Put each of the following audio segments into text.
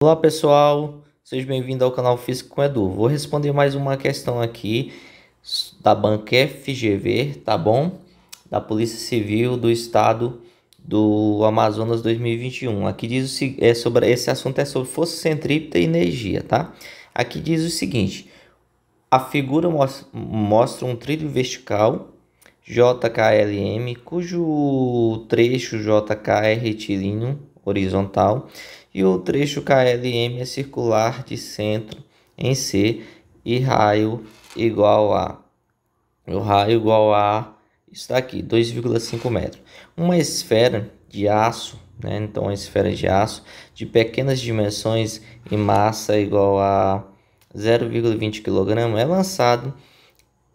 Olá pessoal, sejam bem-vindos ao canal Físico com Edu. Vou responder mais uma questão aqui da banca FGV, tá bom? Da Polícia Civil do Estado do Amazonas 2021. Aqui diz o, é sobre esse assunto é sobre força centrípeta e energia, tá? Aqui diz o seguinte: a figura mostra um trilho vertical JKLM cujo trecho JK é retilíneo horizontal e o trecho KLM é circular de centro em C e raio igual a o raio igual a está aqui 2,5 metros uma esfera de aço né? então uma esfera de aço de pequenas dimensões e massa igual a 0,20 kg é lançado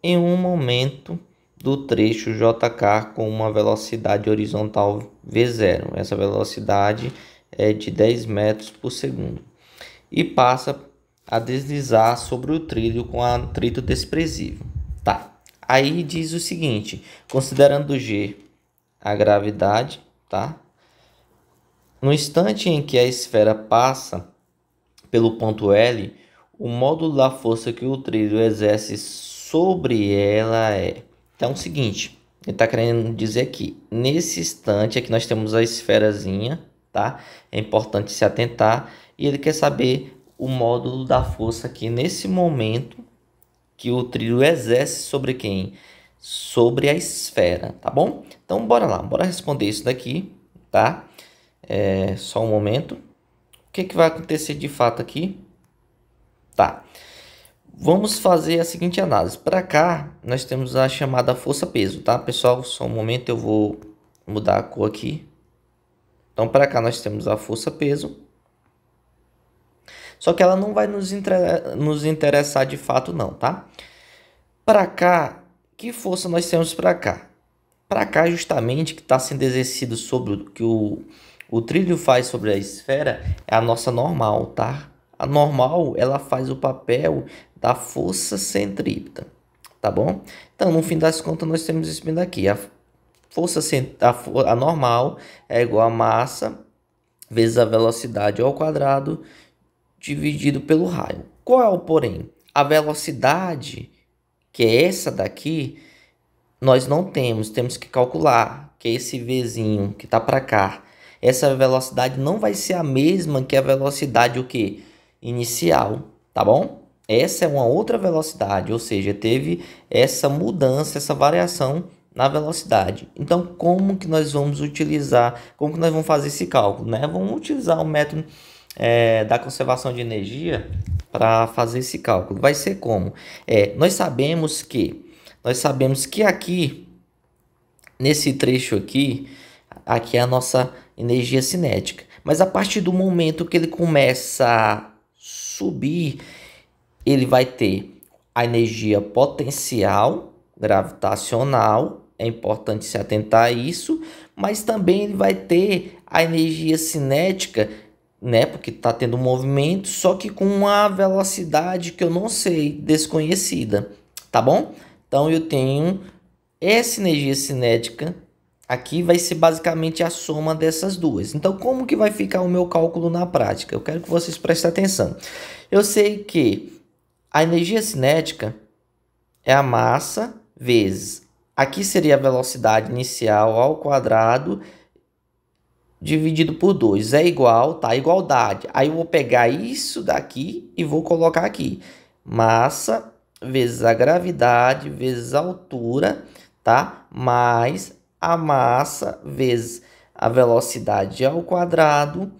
em um momento do trecho JK com uma velocidade horizontal V0. Essa velocidade é de 10 metros por segundo. E passa a deslizar sobre o trilho com atrito desprezível. Tá. Aí diz o seguinte, considerando G a gravidade, tá? No instante em que a esfera passa pelo ponto L, o módulo da força que o trilho exerce sobre ela é então, é o seguinte, ele está querendo dizer aqui, nesse instante aqui nós temos a esferazinha, tá? É importante se atentar e ele quer saber o módulo da força aqui nesse momento que o trilho exerce sobre quem? Sobre a esfera, tá bom? Então, bora lá, bora responder isso daqui, tá? É, só um momento. O que, que vai acontecer de fato aqui? Tá. Vamos fazer a seguinte análise. Para cá, nós temos a chamada força-peso, tá? Pessoal, só um momento, eu vou mudar a cor aqui. Então, para cá, nós temos a força-peso. Só que ela não vai nos, inter... nos interessar de fato não, tá? Para cá, que força nós temos para cá? Para cá, justamente, que está sendo exercido sobre o que o, o trilho faz sobre a esfera, é a nossa normal, tá? A normal, ela faz o papel da força centrípeta, tá bom? Então, no fim das contas, nós temos isso daqui. A força a, a normal é igual a massa vezes a velocidade ao quadrado dividido pelo raio. Qual é o porém? A velocidade, que é essa daqui, nós não temos, temos que calcular que é esse vzinho que está para cá, essa velocidade não vai ser a mesma que a velocidade o que inicial, tá bom? Essa é uma outra velocidade, ou seja, teve essa mudança, essa variação na velocidade. Então, como que nós vamos utilizar, como que nós vamos fazer esse cálculo? Né? Vamos utilizar o método é, da conservação de energia para fazer esse cálculo. Vai ser como? É, nós sabemos que, nós sabemos que aqui, nesse trecho aqui, aqui é a nossa energia cinética. Mas a partir do momento que ele começa subir, ele vai ter a energia potencial gravitacional, é importante se atentar a isso, mas também ele vai ter a energia cinética, né, porque está tendo um movimento, só que com uma velocidade que eu não sei, desconhecida, tá bom? Então eu tenho essa energia cinética Aqui vai ser basicamente a soma dessas duas. Então, como que vai ficar o meu cálculo na prática? Eu quero que vocês prestem atenção. Eu sei que a energia cinética é a massa vezes... Aqui seria a velocidade inicial ao quadrado dividido por 2. É igual, tá? Igualdade. Aí eu vou pegar isso daqui e vou colocar aqui. Massa vezes a gravidade vezes a altura, tá? Mais a massa vezes a velocidade ao quadrado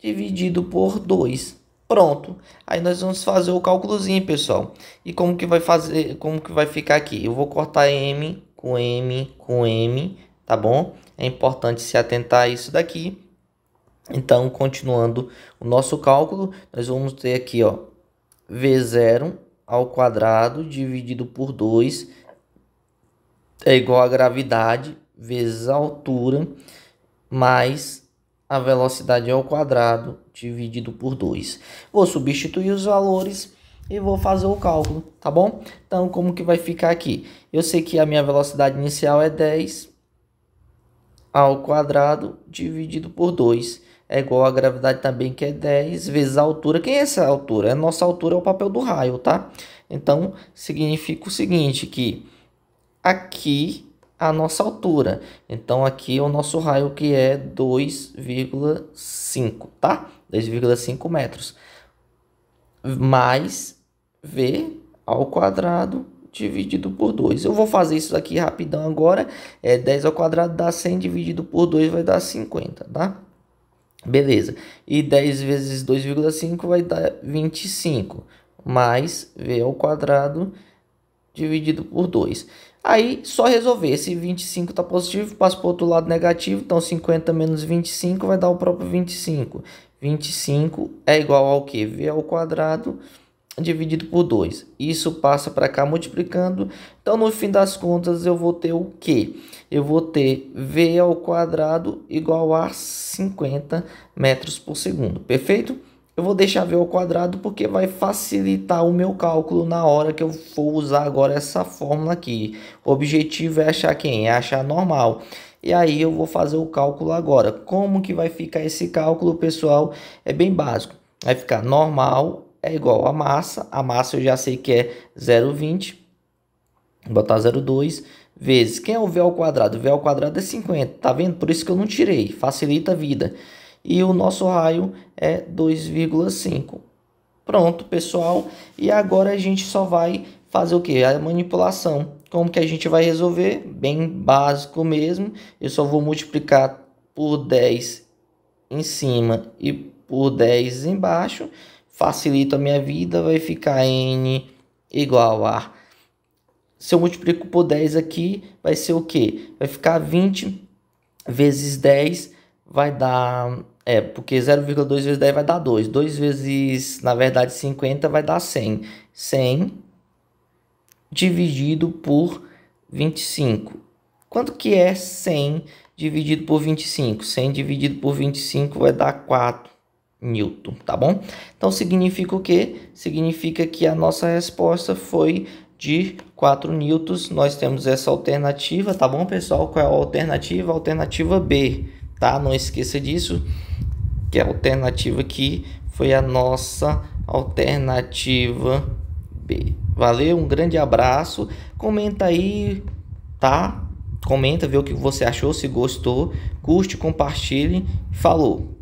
dividido por 2. Pronto. Aí nós vamos fazer o cálculozinho, pessoal. E como que vai fazer, como que vai ficar aqui? Eu vou cortar m com m com m, tá bom? É importante se atentar a isso daqui. Então, continuando o nosso cálculo, nós vamos ter aqui, ó, v0 ao quadrado dividido por 2 é igual a gravidade vezes a altura mais a velocidade ao quadrado dividido por 2. Vou substituir os valores e vou fazer o cálculo, tá bom? Então, como que vai ficar aqui? Eu sei que a minha velocidade inicial é 10 ao quadrado dividido por 2. É igual à gravidade também, que é 10 vezes a altura. Quem é essa altura? É a nossa altura, é o papel do raio, tá? Então, significa o seguinte, que aqui a nossa altura. Então aqui é o nosso raio que é 2,5, tá? 2,5 metros. Mais V ao quadrado dividido por 2. Eu vou fazer isso aqui rapidão agora. É 10 ao quadrado dá 100 dividido por 2 vai dar 50, tá? Beleza. E 10 vezes 2,5 vai dar 25. Mais V ao quadrado dividido por 2. Aí só resolver, se 25 está positivo, passa para o outro lado negativo, então 50 menos 25 vai dar o próprio 25. 25 é igual ao que? V ao quadrado dividido por 2. Isso passa para cá multiplicando. Então, no fim das contas, eu vou ter o quê? Eu vou ter V ao quadrado igual a 50 metros por segundo, perfeito? Eu vou deixar V o quadrado porque vai facilitar o meu cálculo na hora que eu for usar agora essa fórmula aqui. O objetivo é achar quem? É achar normal. E aí eu vou fazer o cálculo agora. Como que vai ficar esse cálculo, pessoal? É bem básico. Vai ficar normal é igual a massa. A massa eu já sei que é 0,20. Vou botar 0,2 vezes. Quem é o V ao quadrado? V ao quadrado é 50. Tá vendo? Por isso que eu não tirei. Facilita a vida e o nosso raio é 2,5. Pronto, pessoal. E agora a gente só vai fazer o que? A manipulação. Como que a gente vai resolver? Bem básico mesmo. Eu só vou multiplicar por 10 em cima e por 10 embaixo. Facilita a minha vida, vai ficar n igual a... Se eu multiplico por 10 aqui, vai ser o que? Vai ficar 20 vezes 10, vai dar é, porque 0,2 vezes 10 vai dar 2. 2 vezes, na verdade, 50 vai dar 100. 100 dividido por 25. Quanto que é 100 dividido por 25? 100 dividido por 25 vai dar 4 newton, tá bom? Então, significa o quê? Significa que a nossa resposta foi de 4 newtons. Nós temos essa alternativa, tá bom, pessoal? Qual é a alternativa? Alternativa B tá? Não esqueça disso, que é a alternativa aqui foi a nossa alternativa B. Valeu, um grande abraço. Comenta aí, tá? Comenta, vê o que você achou, se gostou. Curte, compartilhe. Falou!